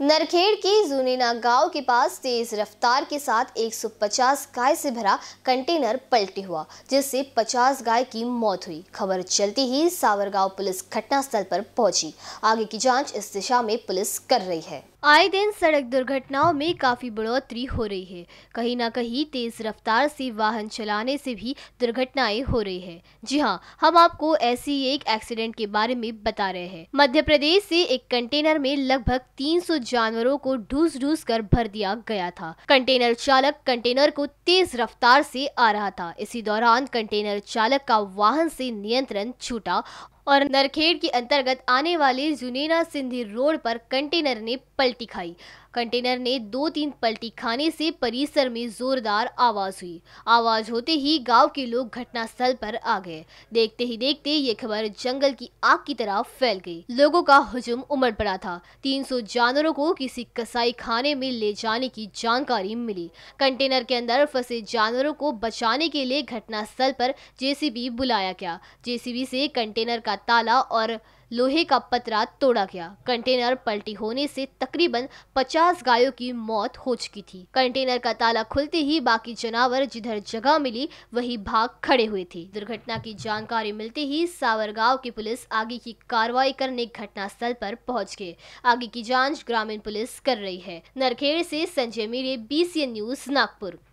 नरखेड़ की जूनीना गांव के पास तेज रफ्तार के साथ 150 गाय से भरा कंटेनर पलटी हुआ जिससे 50 गाय की मौत हुई खबर चलते ही सावरगांव पुलिस घटनास्थल पर पहुंची आगे की जांच इस दिशा में पुलिस कर रही है आए दिन सड़क दुर्घटनाओं में काफी बढ़ोतरी हो रही है कहीं ना कहीं तेज रफ्तार से वाहन चलाने से भी दुर्घटनाएं हो रही है जी हाँ हम आपको ऐसी एक एक्सीडेंट के बारे में बता रहे हैं मध्य प्रदेश से एक कंटेनर में लगभग 300 जानवरों को ढूस ढूस कर भर दिया गया था कंटेनर चालक कंटेनर को तेज रफ्तार से आ रहा था इसी दौरान कंटेनर चालक का वाहन से नियंत्रण छूटा और नरखेड़ के अंतर्गत आने वाले जुनेरा सिंधी रोड पर कंटेनर ने पलटी खाई कंटेनर ने दो तीन पलटी खाने से परिसर में जोरदार आवाज हुई आवाज होते ही गांव के लोग घटनास्थल पर आ गए देखते ही देखते ये खबर जंगल की आग की तरह फैल गई लोगों का हुजूम उमड़ पड़ा था 300 जानवरों को किसी कसाई खाने में ले जाने की जानकारी मिली कंटेनर के अंदर फंसे जानवरों को बचाने के लिए घटनास्थल पर जेसीबी बुलाया गया जेसीबी से कंटेनर का का ताला और लोहे का पतरा तोड़ा गया कंटेनर पलटी होने से तकरीबन 50 गायों की मौत हो चुकी थी कंटेनर का ताला खुलते ही बाकी जानवर जिधर जगह मिली वही भाग खड़े हुए थे दुर्घटना की जानकारी मिलते ही सावर गाँव की पुलिस आगे की कार्रवाई करने घटनास्थल पर पहुंच गए आगे की जांच ग्रामीण पुलिस कर रही है नरखेड़ से संजय मीरे बी न्यूज नागपुर